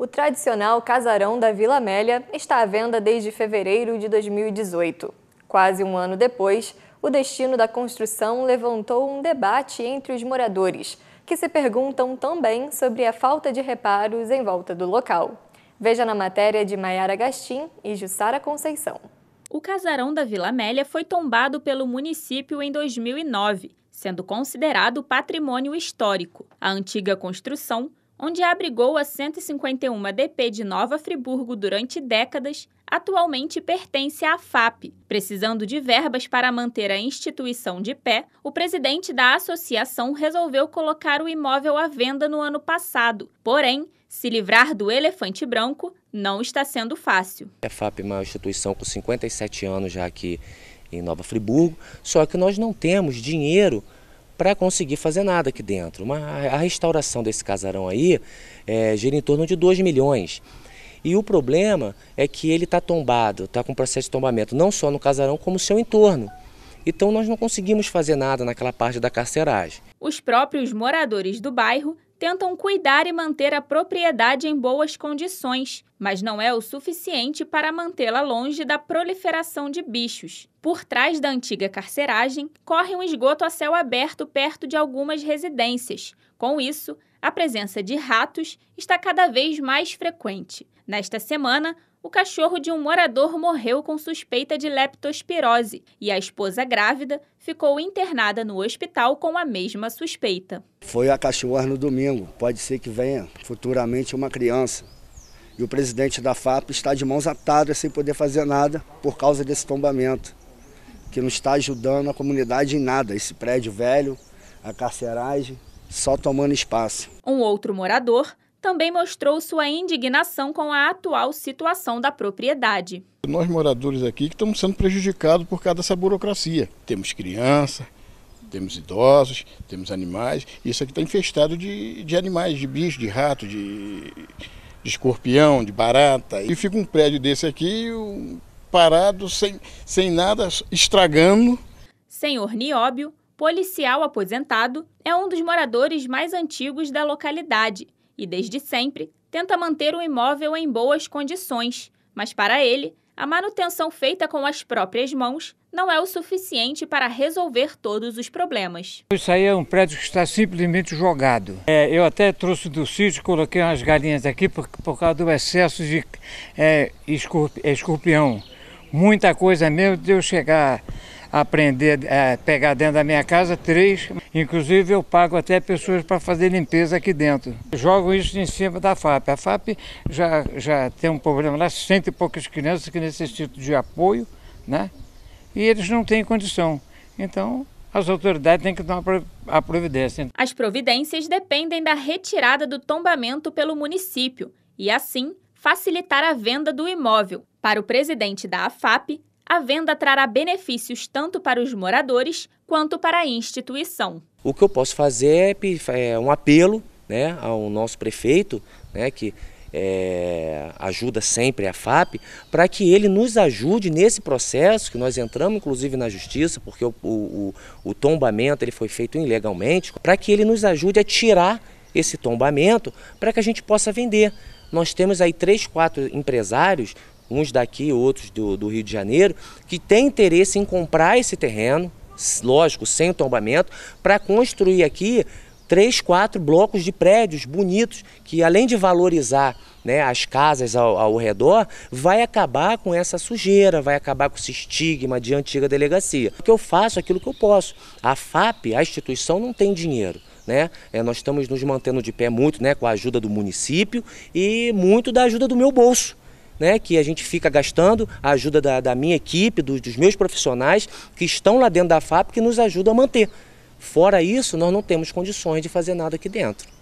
O tradicional casarão da Vila Amélia está à venda desde fevereiro de 2018. Quase um ano depois, o destino da construção levantou um debate entre os moradores, que se perguntam também sobre a falta de reparos em volta do local. Veja na matéria de Maiara Gastin e Jussara Conceição. O casarão da Vila Amélia foi tombado pelo município em 2009, sendo considerado patrimônio histórico. A antiga construção onde abrigou a 151 DP de Nova Friburgo durante décadas, atualmente pertence à FAP. Precisando de verbas para manter a instituição de pé, o presidente da associação resolveu colocar o imóvel à venda no ano passado. Porém, se livrar do elefante branco não está sendo fácil. A FAP é uma instituição com 57 anos já aqui em Nova Friburgo, só que nós não temos dinheiro para conseguir fazer nada aqui dentro. Uma, a restauração desse casarão aí é, gira em torno de 2 milhões. E o problema é que ele está tombado, está com processo de tombamento, não só no casarão, como no seu entorno. Então nós não conseguimos fazer nada naquela parte da carceragem. Os próprios moradores do bairro tentam cuidar e manter a propriedade em boas condições, mas não é o suficiente para mantê-la longe da proliferação de bichos. Por trás da antiga carceragem, corre um esgoto a céu aberto perto de algumas residências. Com isso, a presença de ratos está cada vez mais frequente. Nesta semana, o cachorro de um morador morreu com suspeita de leptospirose e a esposa grávida ficou internada no hospital com a mesma suspeita. Foi a cachorra no domingo, pode ser que venha futuramente uma criança. E o presidente da FAP está de mãos atadas sem poder fazer nada por causa desse tombamento, que não está ajudando a comunidade em nada. Esse prédio velho, a carceragem, só tomando espaço. Um outro morador também mostrou sua indignação com a atual situação da propriedade. Nós moradores aqui que estamos sendo prejudicados por causa dessa burocracia. Temos criança, temos idosos, temos animais. Isso aqui está infestado de, de animais, de bicho, de rato, de, de escorpião, de barata. E fica um prédio desse aqui parado, sem, sem nada, estragando. Senhor Nióbio, policial aposentado, é um dos moradores mais antigos da localidade e, desde sempre, tenta manter o imóvel em boas condições, mas para ele, a manutenção feita com as próprias mãos não é o suficiente para resolver todos os problemas. Isso aí é um prédio que está simplesmente jogado. É, eu até trouxe do sítio, coloquei umas galinhas aqui por, por causa do excesso de é, escorpião. Muita coisa mesmo de eu chegar a aprender, a é, pegar dentro da minha casa três. Inclusive eu pago até pessoas para fazer limpeza aqui dentro. Jogo isso em cima da FAP. A FAP já, já tem um problema lá, cento e poucas crianças que necessitam de apoio, né? E eles não têm condição. Então, as autoridades têm que tomar a providência. As providências dependem da retirada do tombamento pelo município e, assim, facilitar a venda do imóvel. Para o presidente da AFAP, a venda trará benefícios tanto para os moradores quanto para a instituição. O que eu posso fazer é, é um apelo né, ao nosso prefeito, né, que é, ajuda sempre a FAP, para que ele nos ajude nesse processo que nós entramos, inclusive, na justiça, porque o, o, o tombamento ele foi feito ilegalmente, para que ele nos ajude a tirar esse tombamento para que a gente possa vender. Nós temos aí três, quatro empresários, uns daqui, outros do, do Rio de Janeiro, que têm interesse em comprar esse terreno, lógico, sem tombamento, para construir aqui três, quatro blocos de prédios bonitos que, além de valorizar né, as casas ao, ao, redor, vai acabar com essa sujeira, vai acabar com esse estigma de antiga delegacia. O que eu faço, aquilo que eu posso. A FAP, a instituição, não tem dinheiro. Né? É, nós estamos nos mantendo de pé muito né, com a ajuda do município e muito da ajuda do meu bolso. Né, que a gente fica gastando, a ajuda da, minha equipe, dos meus profissionais que estão lá dentro da fábrica e nos ajudam a manter. Fora isso, nós não temos condições de fazer nada aqui dentro.